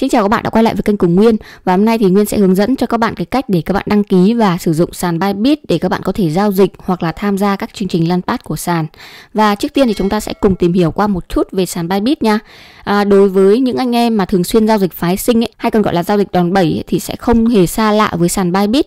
Xin chào các bạn đã quay lại với kênh cùng Nguyên Và hôm nay thì Nguyên sẽ hướng dẫn cho các bạn cái cách để các bạn đăng ký và sử dụng sàn Bybit để các bạn có thể giao dịch hoặc là tham gia các chương trình lăn pass của sàn Và trước tiên thì chúng ta sẽ cùng tìm hiểu qua một chút về sàn Bybit nha à, Đối với những anh em mà thường xuyên giao dịch phái sinh ấy, hay còn gọi là giao dịch đòn bẩy ấy, thì sẽ không hề xa lạ với sàn Bybit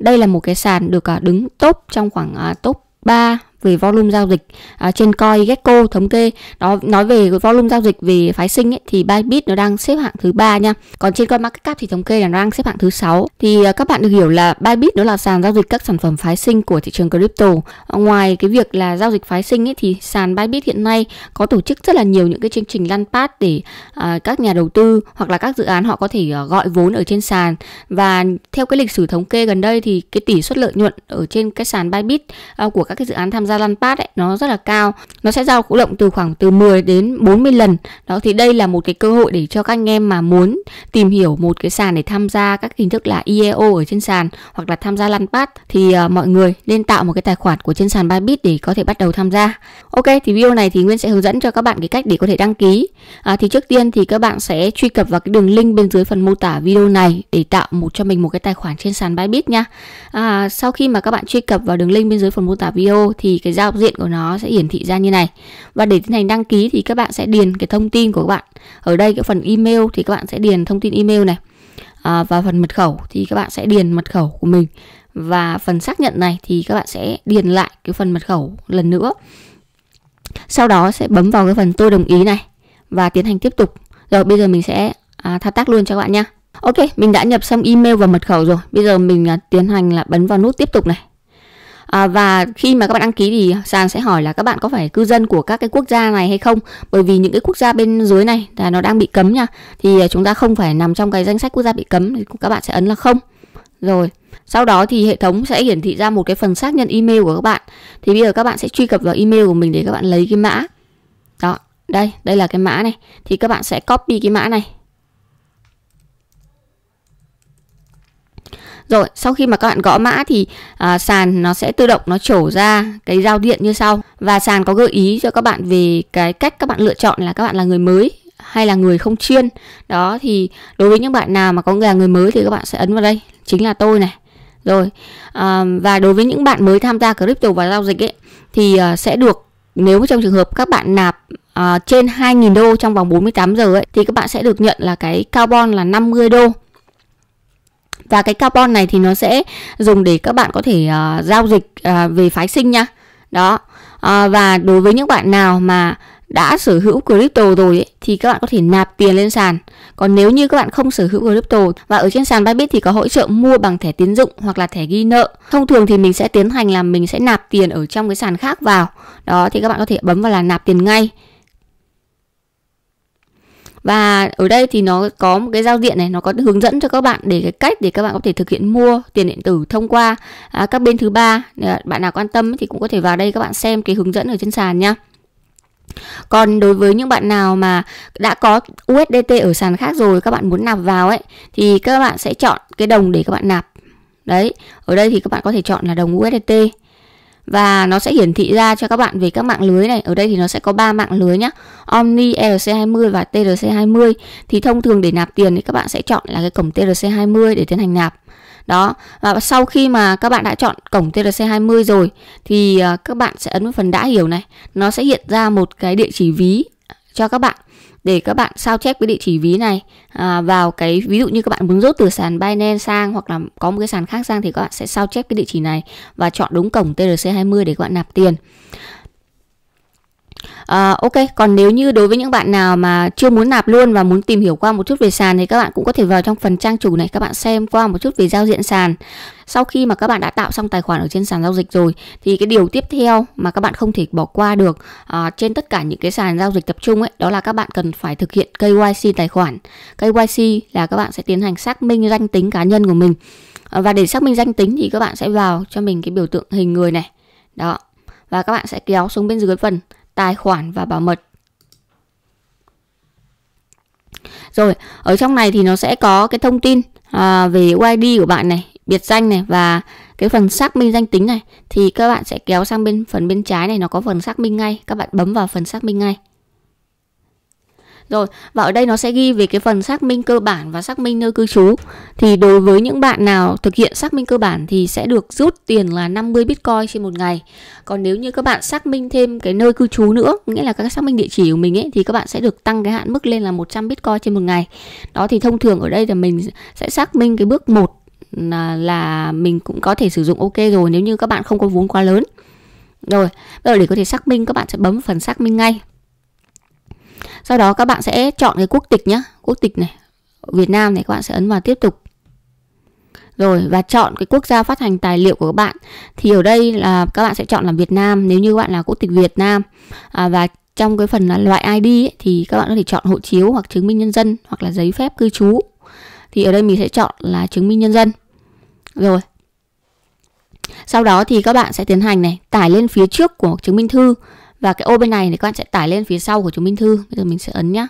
Đây là một cái sàn được à, đứng top trong khoảng à, top 3 về volume giao dịch à, trên coi Gecko thống kê đó nói về volume giao dịch về phái sinh ấy, thì Bybit nó đang xếp hạng thứ ba nha còn trên coi market cap thì thống kê là nó đang xếp hạng thứ sáu thì à, các bạn được hiểu là Bybit nó là sàn giao dịch các sản phẩm phái sinh của thị trường crypto à, ngoài cái việc là giao dịch phái sinh ấy, thì sàn Bybit hiện nay có tổ chức rất là nhiều những cái chương trình lăn pass để à, các nhà đầu tư hoặc là các dự án họ có thể à, gọi vốn ở trên sàn và theo cái lịch sử thống kê gần đây thì cái tỷ suất lợi nhuận ở trên cái sàn Bybit à, của các cái dự án tham gia ra lăn pad ấy, nó rất là cao nó sẽ dao động từ khoảng từ 10 đến 40 lần đó thì đây là một cái cơ hội để cho các anh em mà muốn tìm hiểu một cái sàn để tham gia các hình thức là IEO ở trên sàn hoặc là tham gia lăn pad thì uh, mọi người nên tạo một cái tài khoản của trên sàn Bybit để có thể bắt đầu tham gia ok thì video này thì Nguyên sẽ hướng dẫn cho các bạn cái cách để có thể đăng ký à, thì trước tiên thì các bạn sẽ truy cập vào cái đường link bên dưới phần mô tả video này để tạo một cho mình một cái tài khoản trên sàn Bybit nha à, sau khi mà các bạn truy cập vào đường link bên dưới phần mô tả video thì cái giao diện của nó sẽ hiển thị ra như này và để tiến hành đăng ký thì các bạn sẽ điền cái thông tin của các bạn ở đây cái phần email thì các bạn sẽ điền thông tin email này à, và phần mật khẩu thì các bạn sẽ điền mật khẩu của mình và phần xác nhận này thì các bạn sẽ điền lại cái phần mật khẩu lần nữa sau đó sẽ bấm vào cái phần tôi đồng ý này và tiến hành tiếp tục rồi bây giờ mình sẽ à, thao tác luôn cho các bạn nhé Ok, mình đã nhập xong email và mật khẩu rồi. Bây giờ mình à, tiến hành là bấm vào nút tiếp tục này à, và khi mà các bạn đăng ký thì sàn sẽ hỏi là các bạn có phải cư dân của các cái quốc gia này hay không bởi vì những cái quốc gia bên dưới này là nó đang bị cấm nha thì à, chúng ta không phải nằm trong cái danh sách quốc gia bị cấm thì các bạn sẽ ấn là không rồi sau đó thì hệ thống sẽ hiển thị ra một cái phần xác nhận email của các bạn thì bây giờ các bạn sẽ truy cập vào email của mình để các bạn lấy cái mã đó đây đây là cái mã này thì các bạn sẽ copy cái mã này Rồi sau khi mà các bạn gõ mã thì à, sàn nó sẽ tự động nó trổ ra cái giao diện như sau và sàn có gợi ý cho các bạn về cái cách các bạn lựa chọn là các bạn là người mới hay là người không chuyên đó thì đối với những bạn nào mà có là người mới thì các bạn sẽ ấn vào đây chính là tôi này rồi à, và đối với những bạn mới tham gia crypto và giao dịch ấy thì à, sẽ được nếu trong trường hợp các bạn nạp à, trên 2.000 đô trong vòng 48 giờ ấy thì các bạn sẽ được nhận là cái carbon là 50 đô và cái carbon này thì nó sẽ dùng để các bạn có thể uh, giao dịch uh, về phái sinh nha đó uh, và đối với những bạn nào mà đã sở hữu crypto rồi ấy, thì các bạn có thể nạp tiền lên sàn. Còn nếu như các bạn không sở hữu crypto và ở trên sàn Bybit thì có hỗ trợ mua bằng thẻ tín dụng hoặc là thẻ ghi nợ. Thông thường thì mình sẽ tiến hành là mình sẽ nạp tiền ở trong cái sàn khác vào. Đó thì các bạn có thể bấm vào là nạp tiền ngay và ở đây thì nó có một cái giao diện này nó có hướng dẫn cho các bạn để cái cách để các bạn có thể thực hiện mua tiền điện tử thông qua à, các bên thứ ba bạn nào quan tâm thì cũng có thể vào đây các bạn xem cái hướng dẫn ở trên sàn nha còn đối với những bạn nào mà đã có USDT ở sàn khác rồi các bạn muốn nạp vào ấy thì các bạn sẽ chọn cái đồng để các bạn nạp đấy ở đây thì các bạn có thể chọn là đồng USDT và nó sẽ hiển thị ra cho các bạn về các mạng lưới này. Ở đây thì nó sẽ có ba mạng lưới nhá. Omni, Lc e 20 và TRC20. Thì thông thường để nạp tiền thì các bạn sẽ chọn là cái cổng TRC20 để tiến hành nạp. Đó, và sau khi mà các bạn đã chọn cổng TRC20 rồi thì ờ, các bạn sẽ ấn vào phần đã hiểu này. Nó sẽ hiện ra một cái địa chỉ ví cho các bạn để các bạn sao chép cái địa chỉ ví này à, vào cái ví dụ như các bạn muốn rút từ sàn Binance sang hoặc là có một cái sàn khác sang thì các bạn sẽ sao chép cái địa chỉ này và chọn đúng cổng TRC20 để các bạn nạp tiền À, ok, còn nếu như đối với những bạn nào mà chưa muốn nạp luôn và muốn tìm hiểu qua một chút về sàn thì các bạn cũng có thể vào trong phần trang chủ này các bạn xem qua một chút về giao diện sàn. Sau khi mà các bạn đã tạo xong tài khoản ở trên sàn giao dịch rồi thì cái điều tiếp theo mà các bạn không thể bỏ qua được à, trên tất cả những cái sàn giao dịch tập trung ấy đó là các bạn cần phải thực hiện KYC tài khoản. KYC là các bạn sẽ tiến hành xác minh danh tính cá nhân của mình. À, và để xác minh danh tính thì các bạn sẽ vào cho mình cái biểu tượng hình người này. Đó. Và các bạn sẽ kéo xuống bên dưới phần tài khoản và bảo mật rồi ở trong này thì nó sẽ có cái thông tin à, về ID của bạn này biệt danh này và cái phần xác minh danh tính này thì các bạn sẽ kéo sang bên phần bên trái này nó có phần xác minh ngay các bạn bấm vào phần xác minh ngay rồi, và ở đây nó sẽ ghi về cái phần xác minh cơ bản và xác minh nơi cư trú. Thì đối với những bạn nào thực hiện xác minh cơ bản thì sẽ được rút tiền là 50 Bitcoin trên một ngày. Còn nếu như các bạn xác minh thêm cái nơi cư trú nữa, nghĩa là các xác minh địa chỉ của mình ấy thì các bạn sẽ được tăng cái hạn mức lên là 100 Bitcoin trên một ngày. Đó thì thông thường ở đây là mình sẽ xác minh cái bước 1 là, là mình cũng có thể sử dụng ok rồi nếu như các bạn không có vốn quá lớn. Rồi, bây giờ để có thể xác minh các bạn sẽ bấm phần xác minh ngay sau đó các bạn sẽ chọn cái quốc tịch nhé quốc tịch này Việt Nam này các bạn sẽ ấn vào tiếp tục rồi và chọn cái quốc gia phát hành tài liệu của các bạn thì ở đây là các bạn sẽ chọn là Việt Nam nếu như bạn là quốc tịch Việt Nam à, và trong cái phần là loại ID ấy, thì các bạn có thể chọn hộ chiếu hoặc chứng minh nhân dân hoặc là giấy phép cư trú thì ở đây mình sẽ chọn là chứng minh nhân dân rồi sau đó thì các bạn sẽ tiến hành này tải lên phía trước của chứng minh thư và cái ô bên này thì các bạn sẽ tải lên phía sau của chứng minh thư bây giờ mình sẽ ấn nhá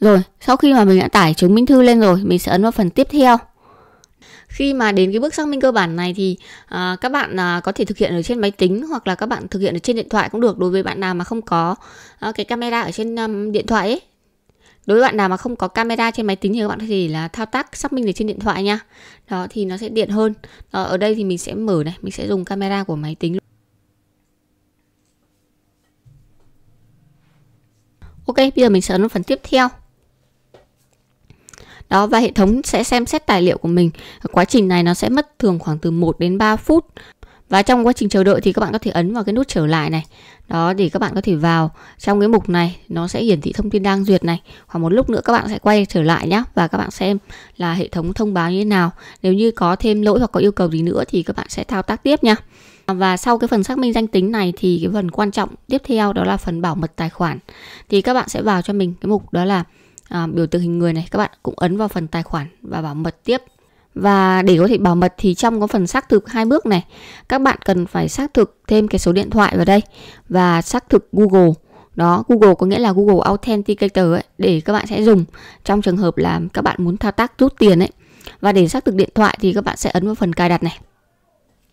rồi sau khi mà mình đã tải chứng minh thư lên rồi mình sẽ ấn vào phần tiếp theo khi mà đến cái bước xác minh cơ bản này thì à, các bạn à, có thể thực hiện ở trên máy tính hoặc là các bạn thực hiện ở trên điện thoại cũng được đối với bạn nào mà không có à, cái camera ở trên um, điện thoại ấy đối với bạn nào mà không có camera trên máy tính thì các bạn có thể là thao tác xác minh ở trên điện thoại nha đó thì nó sẽ tiện hơn đó, ở đây thì mình sẽ mở này mình sẽ dùng camera của máy tính Ok, bây giờ mình sẽ ấn phần tiếp theo. Đó và hệ thống sẽ xem xét tài liệu của mình. Quá trình này nó sẽ mất thường khoảng từ 1 đến 3 phút. Và trong quá trình chờ đợi thì các bạn có thể ấn vào cái nút trở lại này. Đó để các bạn có thể vào trong cái mục này nó sẽ hiển thị thông tin đang duyệt này. Khoảng một lúc nữa các bạn sẽ quay trở lại nhé và các bạn xem là hệ thống thông báo như thế nào. Nếu như có thêm lỗi hoặc có yêu cầu gì nữa thì các bạn sẽ thao tác tiếp nhé. Và sau cái phần xác minh danh tính này thì cái phần quan trọng tiếp theo đó là phần bảo mật tài khoản. Thì các bạn sẽ vào cho mình cái mục đó là à, biểu tượng hình người này các bạn cũng ấn vào phần tài khoản và bảo mật tiếp. Và để có thể bảo mật thì trong có phần xác thực hai bước này, các bạn cần phải xác thực thêm cái số điện thoại vào đây và xác thực Google đó Google có nghĩa là Google Authenticator ấy, để các bạn sẽ dùng trong trường hợp là các bạn muốn thao tác rút tiền ấy và để xác thực điện thoại thì các bạn sẽ ấn vào phần cài đặt này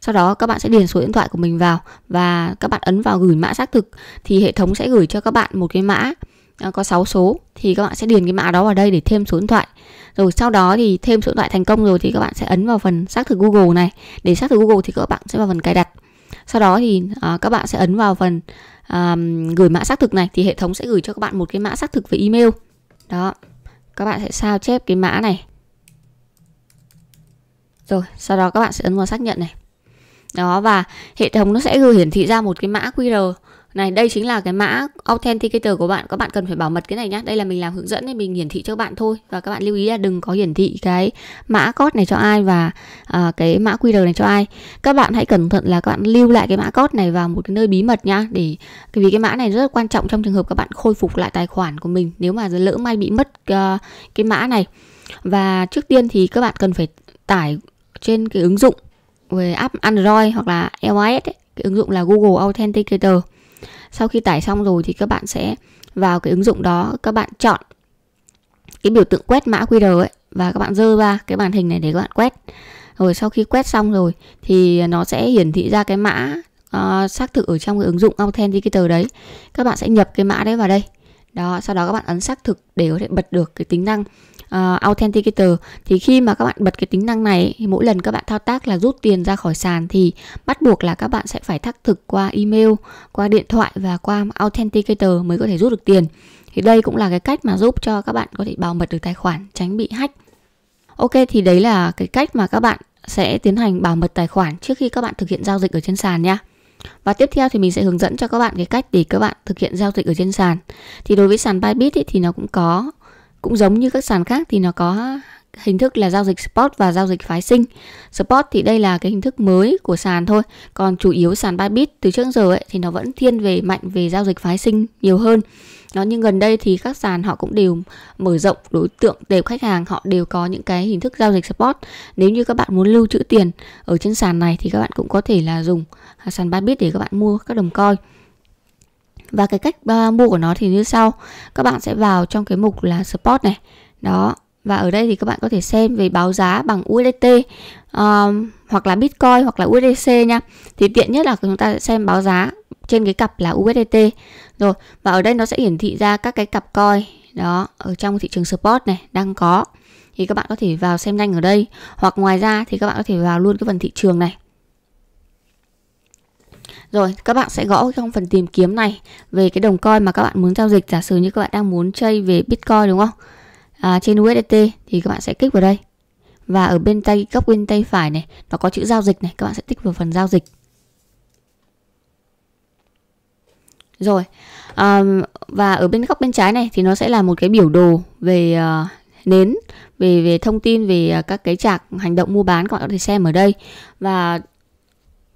sau đó các bạn sẽ điền số điện thoại của mình vào và các bạn ấn vào gửi mã xác thực thì hệ thống sẽ gửi cho các bạn một cái mã à, có 6 số thì các bạn sẽ điền cái mã đó vào đây để thêm số điện thoại. Rồi sau đó thì thêm số điện thoại thành công rồi thì các bạn sẽ ấn vào phần xác thực Google này. Để xác thực Google thì các bạn sẽ vào phần cài đặt. Sau đó thì à, các bạn sẽ ấn vào phần à, gửi mã xác thực này thì hệ thống sẽ gửi cho các bạn một cái mã xác thực về email. Đó. Các bạn sẽ sao chép cái mã này. Rồi, sau đó các bạn sẽ ấn vào xác nhận này đó và hệ thống nó sẽ gửi hiển thị ra một cái mã QR này đây chính là cái mã authenticator của bạn các bạn cần phải bảo mật cái này nhé đây là mình làm hướng dẫn nên mình hiển thị cho bạn thôi và các bạn lưu ý là đừng có hiển thị cái mã code này cho ai và à, cái mã qr này cho ai các bạn hãy cẩn thận là các bạn lưu lại cái mã code này vào một cái nơi bí mật nhá để vì cái mã này rất là quan trọng trong trường hợp các bạn khôi phục lại tài khoản của mình nếu mà lỡ may bị mất uh, cái mã này và trước tiên thì các bạn cần phải tải trên cái ứng dụng về app Android hoặc là iOS cái ứng dụng là Google Authenticator. Sau khi tải xong rồi thì các bạn sẽ vào cái ứng dụng đó, các bạn chọn cái biểu tượng quét mã QR ấy và các bạn dơ ra cái màn hình này để các bạn quét. Rồi sau khi quét xong rồi thì nó sẽ hiển thị ra cái mã uh, xác thực ở trong cái ứng dụng Authenticator đấy. Các bạn sẽ nhập cái mã đấy vào đây đó sau đó các bạn ấn xác thực để có thể bật được cái tính năng uh, authenticator thì khi mà các bạn bật cái tính năng này thì mỗi lần các bạn thao tác là rút tiền ra khỏi sàn thì bắt buộc là các bạn sẽ phải xác thực qua email qua điện thoại và qua authenticator mới có thể rút được tiền thì đây cũng là cái cách mà giúp cho các bạn có thể bảo mật được tài khoản tránh bị hack ok thì đấy là cái cách mà các bạn sẽ tiến hành bảo mật tài khoản trước khi các bạn thực hiện giao dịch ở trên sàn nhé. Và tiếp theo thì mình sẽ hướng dẫn cho các bạn cái cách để các bạn thực hiện giao dịch ở trên sàn. Thì đối với sàn Bybit ấy, thì nó cũng có cũng giống như các sàn khác thì nó có hình thức là giao dịch spot và giao dịch phái sinh. Spot thì đây là cái hình thức mới của sàn thôi, còn chủ yếu sàn Bybit từ trước giờ ấy thì nó vẫn thiên về mạnh về giao dịch phái sinh nhiều hơn nó nhưng gần đây thì các sàn họ cũng đều mở rộng đối tượng đều khách hàng họ đều có những cái hình thức giao dịch spot nếu như các bạn muốn lưu trữ tiền ở trên sàn này thì các bạn cũng có thể là dùng à, sàn Bybit để các bạn mua các đồng coin và cái cách uh, mua của nó thì như sau các bạn sẽ vào trong cái mục là spot này đó và ở đây thì các bạn có thể xem về báo giá bằng USDT um, à, hoặc là Bitcoin hoặc là USDC nha thì tiện nhất là chúng ta sẽ xem báo giá trên cái cặp là USDT rồi và ở đây nó sẽ hiển thị ra các cái cặp coin đó ở trong thị trường spot này đang có thì các bạn có thể vào xem nhanh ở đây hoặc ngoài ra thì các bạn có thể vào luôn cái phần thị trường này rồi các bạn sẽ gõ trong phần tìm kiếm này về cái đồng coin mà các bạn muốn giao dịch giả sử như các bạn đang muốn chơi về bitcoin đúng không à, trên USDT thì các bạn sẽ kích vào đây và ở bên tay góc bên tay phải này nó có chữ giao dịch này các bạn sẽ tích vào phần giao dịch Rồi um, Và ở bên góc bên trái này thì nó sẽ là một cái biểu đồ về uh, nến về về thông tin về ờ, các cái trạc hành động mua bán các bạn có thể xem ở đây và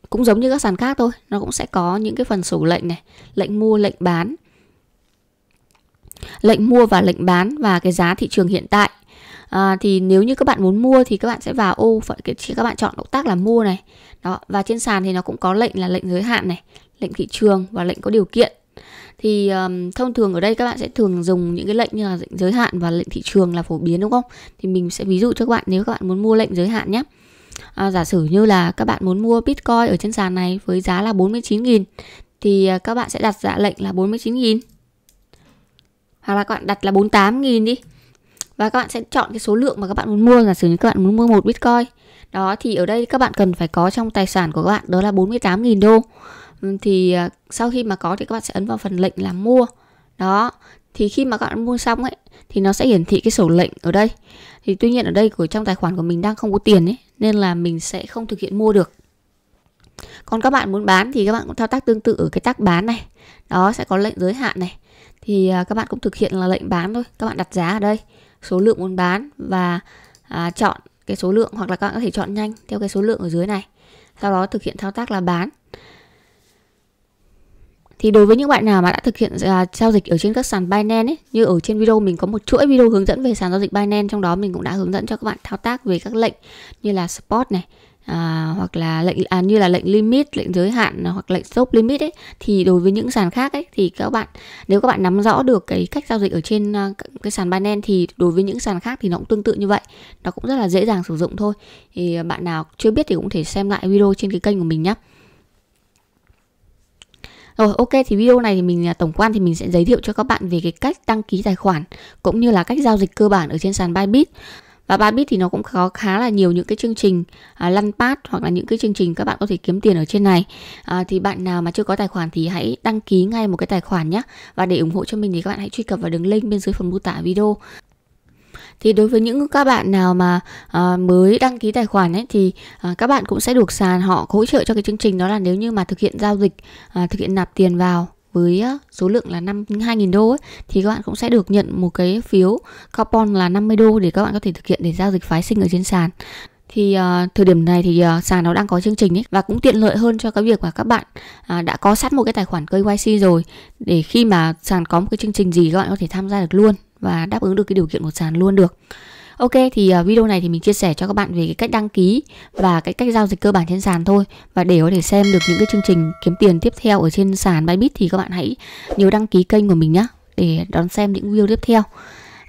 cũng giống như các sàn khác thôi nó cũng sẽ có những cái phần sổ lệnh này lệnh mua lệnh bán lệnh mua và lệnh bán và cái giá thị trường hiện tại à, thì nếu như các bạn muốn mua thì các bạn sẽ vào ô phận các bạn chọn động tác là mua này đó và trên sàn thì nó cũng có lệnh là lệnh giới hạn này lệnh thị trường và lệnh có điều kiện thì um, thông thường ở đây các bạn sẽ thường dùng những cái lệnh như là lệnh giới hạn và lệnh thị trường là phổ biến đúng không thì mình sẽ ví dụ cho các bạn nếu các bạn muốn mua lệnh giới hạn nhé à, giả sử như là các bạn muốn mua bitcoin ở trên sàn này với giá là 49.000 thì các bạn sẽ đặt dạ lệnh là 49.000 hoặc là các bạn đặt là 48.000 đi và các bạn sẽ chọn cái số lượng mà các bạn muốn mua giả sử như các bạn muốn mua một bitcoin đó thì ở đây các bạn cần phải có trong tài sản của các bạn đó là 48.000 đô thì à, sau khi mà có thì các bạn sẽ ấn vào phần lệnh là mua đó thì khi mà các bạn mua xong ấy thì nó sẽ hiển thị cái sổ lệnh ở đây thì tuy nhiên ở đây của trong tài khoản của mình đang không có tiền ấy nên là mình sẽ không thực hiện mua được còn các bạn muốn bán thì các bạn cũng thao tác tương tự ở cái tác bán này đó sẽ có lệnh giới hạn này thì à, các bạn cũng thực hiện là lệnh bán thôi các bạn đặt giá ở đây số lượng muốn bán và à, chọn cái số lượng hoặc là các bạn có thể chọn nhanh theo cái số lượng ở dưới này sau đó thực hiện thao tác là bán thì đối với những bạn nào mà đã thực hiện uh, giao dịch ở trên các sàn Binance ấy, như ở trên video mình có một chuỗi video hướng dẫn về sàn giao dịch Binance trong đó mình cũng đã hướng dẫn cho các bạn thao tác về các lệnh như là spot này à, hoặc là lệnh à, như là lệnh limit lệnh giới hạn à, hoặc lệnh stop limit ấy thì đối với những sàn khác ấy thì các bạn nếu các bạn nắm rõ được cái cách giao dịch ở trên uh, cái sàn Binance thì đối với những sàn khác thì nó cũng tương tự như vậy nó cũng rất là dễ dàng sử dụng thôi thì bạn nào chưa biết thì cũng thể xem lại video trên cái kênh của mình nhé rồi ok thì video này thì mình à, tổng quan thì mình sẽ giới thiệu cho các bạn về cái cách đăng ký tài khoản cũng như là cách giao dịch cơ bản ở trên sàn Bybit. Và Bybit thì nó cũng có khá là nhiều những cái chương trình à, lăn pass hoặc là những cái chương trình các bạn có thể kiếm tiền ở trên này. À, thì bạn nào mà chưa có tài khoản thì hãy đăng ký ngay một cái tài khoản nhé. Và để ủng hộ cho mình thì các bạn hãy truy cập vào đường link bên dưới phần mô tả video thì đối với những các bạn nào mà à, mới đăng ký tài khoản ấy thì à, các bạn cũng sẽ được sàn họ hỗ trợ cho cái chương trình đó là nếu như mà thực hiện giao dịch à, thực hiện nạp tiền vào với số lượng là 5 2.000 đô ấy, thì các bạn cũng sẽ được nhận một cái phiếu coupon là 50 đô để các bạn có thể thực hiện để giao dịch phái sinh ở trên sàn thì uh, thời điểm này thì uh, sàn nó đang có chương trình ấy và cũng tiện lợi hơn cho cái việc mà các bạn uh, đã có sẵn một cái tài khoản KYC rồi để khi mà sàn có một cái chương trình gì các bạn có thể tham gia được luôn và đáp ứng được cái điều kiện một sàn luôn được Ok thì à, video này thì mình chia sẻ cho các bạn về cái cách đăng ký và cái cách giao dịch cơ bản trên sàn thôi Và để có thể xem được những cái chương trình kiếm tiền tiếp theo ở trên sàn Bybit thì các bạn hãy nhớ đăng ký kênh của mình nhé Để đón xem những video tiếp theo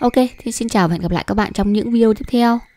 Ok thì xin chào và hẹn gặp lại các bạn trong những video tiếp theo